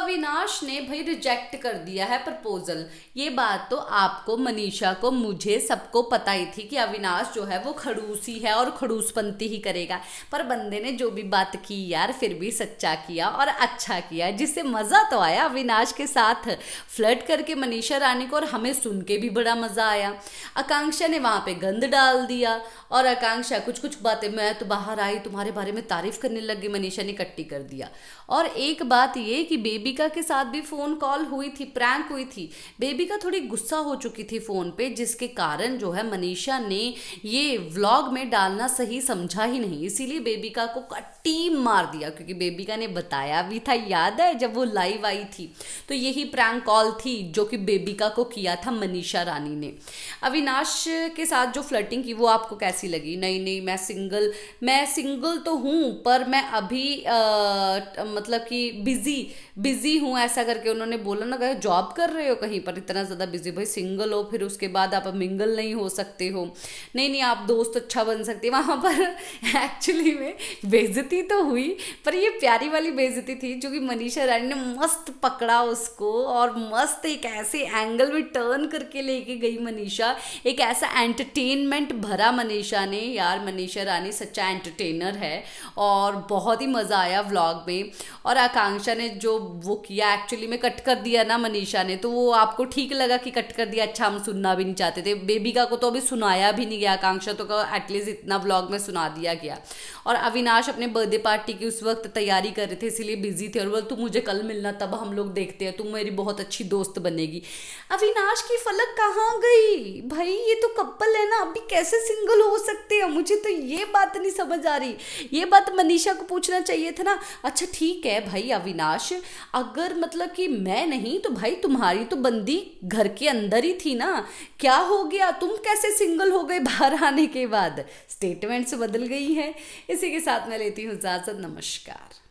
अविनाश ने भाई रिजेक्ट कर दिया है प्रपोजल ये बात तो आपको मनीषा को मुझे सबको पता ही थी कि अविनाश जो है वो खड़ूस ही है और खड़ूसपंती ही करेगा पर बंदे ने जो भी बात की यार फिर भी सच्चा किया और अच्छा किया जिससे मज़ा तो आया अविनाश के साथ फ्लर्ट करके मनीषा रानी को और हमें सुन के भी बड़ा मज़ा आया आकांक्षा ने वहाँ पर गंद डाल दिया और आकांक्षा कुछ कुछ बातें मैं तो बाहर आई तुम्हारे बारे में तारीफ करने लग गई मनीषा ने कट्टी कर दिया और एक बात ये कि बेबी बेबिका के साथ भी फ़ोन कॉल हुई थी प्रैंक हुई थी बेबिका थोड़ी गुस्सा हो चुकी थी फ़ोन पे जिसके कारण जो है मनीषा ने ये व्लॉग में डालना सही समझा ही नहीं इसीलिए बेबिका को कट्टी मार दिया क्योंकि बेबिका ने बताया भी था याद है जब वो लाइव आई थी तो यही प्रैंक कॉल थी जो कि बेबिका को किया था मनीषा रानी ने अविनाश के साथ जो फ्लर्टिंग की वो आपको कैसी लगी नहीं नहीं मैं सिंगल मैं सिंगल तो हूँ पर मैं अभी आ, मतलब कि बिजी बिजी बिजी हूँ ऐसा करके उन्होंने बोला ना कहा जॉब कर रहे हो कहीं पर इतना ज़्यादा बिजी भाई सिंगल हो फिर उसके बाद आप मिंगल नहीं हो सकते हो नहीं नहीं आप दोस्त अच्छा बन सकते वहाँ पर एक्चुअली में बेजती तो हुई पर ये प्यारी वाली बेजती थी जो कि मनीषा रानी ने मस्त पकड़ा उसको और मस्त एक ऐसे एंगल में टर्न करके लेके गई मनीषा एक ऐसा एंटरटेनमेंट भरा मनीषा ने यार मनीषा रानी सच्चा एंटरटेनर है और बहुत ही मज़ा आया व्लॉग में और आकांक्षा ने जो वो किया एक्चुअली में कट कर दिया ना मनीषा ने तो वो आपको ठीक लगा कि कट कर दिया अच्छा हम सुनना भी नहीं चाहते थे बेबी का को तो अभी सुनाया भी नहीं गया आकांक्षा तो का एटलीस्ट इतना ब्लॉग में सुना दिया गया और अविनाश अपने बर्थडे पार्टी की उस वक्त तैयारी कर रहे थे इसीलिए बिजी थे और बोल तू मुझे कल मिलना तब हम लोग देखते हैं तुम मेरी बहुत अच्छी दोस्त बनेगी अविनाश की फलक कहाँ गई भाई ये तो कपल है ना अभी कैसे सिंगल हो सकते हैं मुझे तो ये बात नहीं समझ आ रही ये बात मनीषा को पूछना चाहिए था ना अच्छा ठीक है भाई अविनाश अगर मतलब कि मैं नहीं तो भाई तुम्हारी तो बंदी घर के अंदर ही थी ना क्या हो गया तुम कैसे सिंगल हो गए बाहर आने के बाद स्टेटमेंट्स बदल गई है इसी के साथ मैं लेती हूँ इजाज़त नमस्कार